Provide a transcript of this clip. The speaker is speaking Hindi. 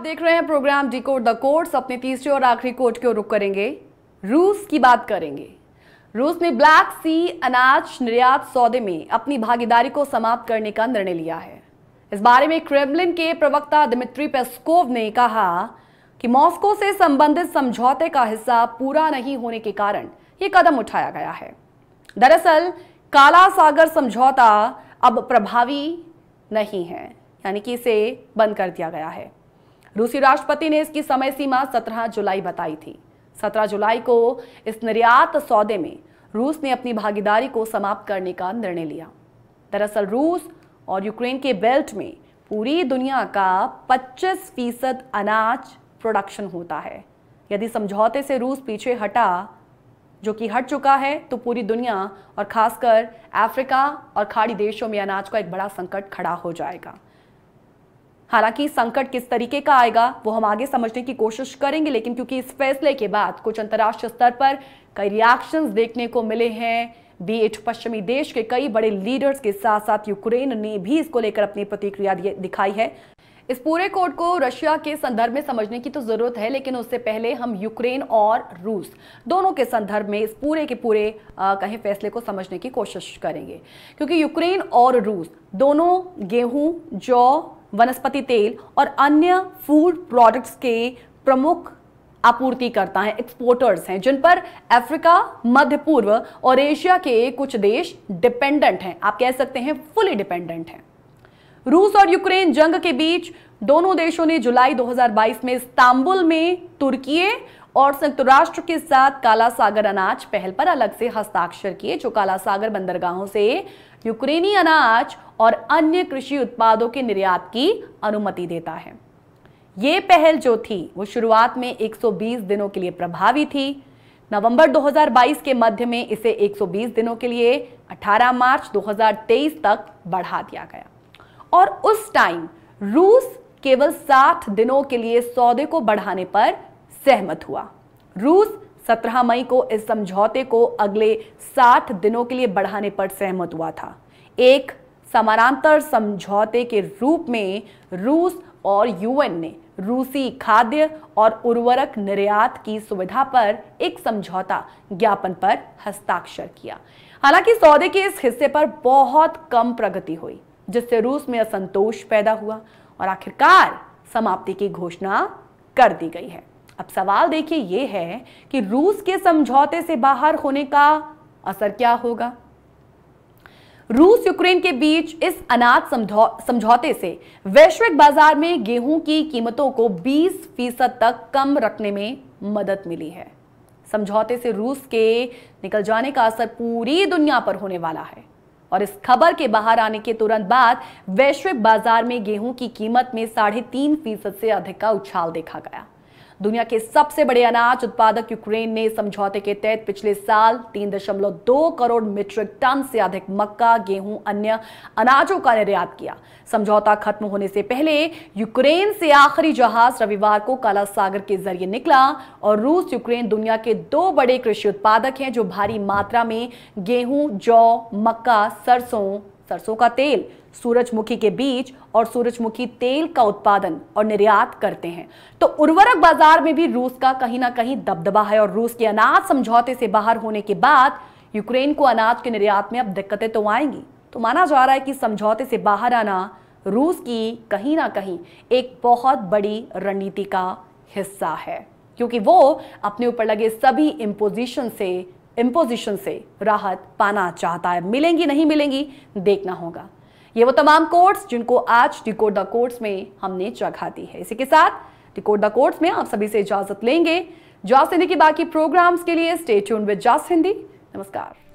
आप देख रहे हैं program decode the courts अपने तीसरे और आखिरी कोर्ट की ओर रुक करेंगे रूस की बात करेंगे रूस ने ब्लैक सी अनाज निर्यात सौदे में अपनी भागीदारी को समाप्त करने का निर्णय लिया है इस बारे में क्रेमलिन के प्रवक्ता दिमित्री पेस्कोव ने कहा कि मॉस्को से संबंधित समझौते का हिस्सा पूरा नहीं होने के कारण यह कदम उठाया गया है दरअसल काला सागर समझौता अब प्रभावी नहीं है यानी कि इसे बंद कर दिया गया है रूसी राष्ट्रपति ने इसकी समय सीमा 17 जुलाई बताई थी 17 जुलाई को इस निर्यात सौदे में रूस ने अपनी भागीदारी को समाप्त करने का निर्णय लिया दरअसल रूस और यूक्रेन के बेल्ट में पूरी दुनिया का 25 फीसद अनाज प्रोडक्शन होता है यदि समझौते से रूस पीछे हटा जो कि हट चुका है तो पूरी दुनिया और खासकर अफ्रीका और खाड़ी देशों में अनाज का एक बड़ा संकट खड़ा हो जाएगा हालांकि संकट किस तरीके का आएगा वो हम आगे समझने की कोशिश करेंगे लेकिन क्योंकि इस फैसले के बाद कुछ अंतर्राष्ट्रीय स्तर पर कई रिएक्शंस देखने को मिले हैं बी एट पश्चिमी देश के कई बड़े लीडर्स के साथ साथ यूक्रेन ने भी इसको लेकर अपनी प्रतिक्रिया दिखाई है इस पूरे कोड को रशिया के संदर्भ में समझने की तो जरूरत है लेकिन उससे पहले हम यूक्रेन और रूस दोनों के संदर्भ में इस पूरे के पूरे कहे फैसले को समझने की कोशिश करेंगे क्योंकि यूक्रेन और रूस दोनों गेहूं जौ वनस्पति तेल और अन्य फूड प्रोडक्ट्स के प्रमुख आपूर्ति करता है एक्सपोर्टर्स हैं जिन पर अफ्रीका मध्य पूर्व और एशिया के कुछ देश डिपेंडेंट हैं आप कह सकते हैं फुली डिपेंडेंट हैं रूस और यूक्रेन जंग के बीच दोनों देशों ने जुलाई 2022 में इस्तांबुल में तुर्की और संयुक्त राष्ट्र के साथ काला सागर अनाज पहल पर अलग से हस्ताक्षर किए जो काला सागर बंदरगाहों से यूक्रेनी अनाज और अन्य कृषि उत्पादों के निर्यात की अनुमति देता है ये पहल जो थी वो शुरुआत में 120 दिनों के लिए प्रभावी थी नवंबर 2022 के मध्य में इसे 120 दिनों के लिए 18 मार्च 2023 तक बढ़ा दिया गया और उस टाइम रूस केवल 60 दिनों के लिए सौदे को बढ़ाने पर सहमत हुआ रूस 17 मई को इस समझौते को अगले 60 दिनों के लिए बढ़ाने पर सहमत हुआ था एक समानांतर समझौते के रूप में रूस और यूएन ने रूसी खाद्य और उर्वरक निर्यात की सुविधा पर एक समझौता ज्ञापन पर हस्ताक्षर किया हालांकि सौदे के इस हिस्से पर बहुत कम प्रगति हुई जिससे रूस में असंतोष पैदा हुआ और आखिरकार समाप्ति की घोषणा कर दी गई है अब सवाल देखिए यह है कि रूस के समझौते से बाहर होने का असर क्या होगा रूस यूक्रेन के बीच इस अनाज समझौते से वैश्विक बाजार में गेहूं की कीमतों को 20 फीसद तक कम रखने में मदद मिली है समझौते से रूस के निकल जाने का असर पूरी दुनिया पर होने वाला है और इस खबर के बाहर आने के तुरंत बाद वैश्विक बाजार में गेहूं की कीमत में साढ़े तीन फीसद से अधिक का उछाल देखा गया दुनिया के सबसे बड़े अनाज उत्पादक यूक्रेन ने समझौते के तहत पिछले साल 3.2 करोड़ मीट्रिक टन से अधिक मक्का गेहूं अन्य अनाजों का निर्यात किया समझौता खत्म होने से पहले यूक्रेन से आखिरी जहाज रविवार को काला सागर के जरिए निकला और रूस यूक्रेन दुनिया के दो बड़े कृषि उत्पादक हैं जो भारी मात्रा में गेहूं जौ मक्का सरसों सरसों का तेल सूरजमुखी के बीज और सूरजमुखी तेल का उत्पादन और निर्यात करते हैं तो उर्वरक बाजार में भी रूस का कहीं ना कहीं दबदबा है और रूस के अनाज समझौते से बाहर होने के बाद यूक्रेन को अनाज के निर्यात में अब दिक्कतें तो आएंगी तो माना जा रहा है कि समझौते से बाहर आना रूस की कहीं ना कहीं एक बहुत बड़ी रणनीति का हिस्सा है क्योंकि वो अपने ऊपर लगे सभी इम्पोजिशन से इम्पोजिशन से राहत पाना चाहता है मिलेंगी नहीं मिलेंगी देखना होगा ये वो तमाम कोर्ट्स जिनको आज डिकोड द कोर्ट्स में हमने जगह दी है इसी के साथ डिकोड द कोर्ट्स में आप सभी से इजाजत लेंगे जॉस हिंदी के बाकी प्रोग्राम्स के लिए स्टे ट्यून विद जॉस हिंदी नमस्कार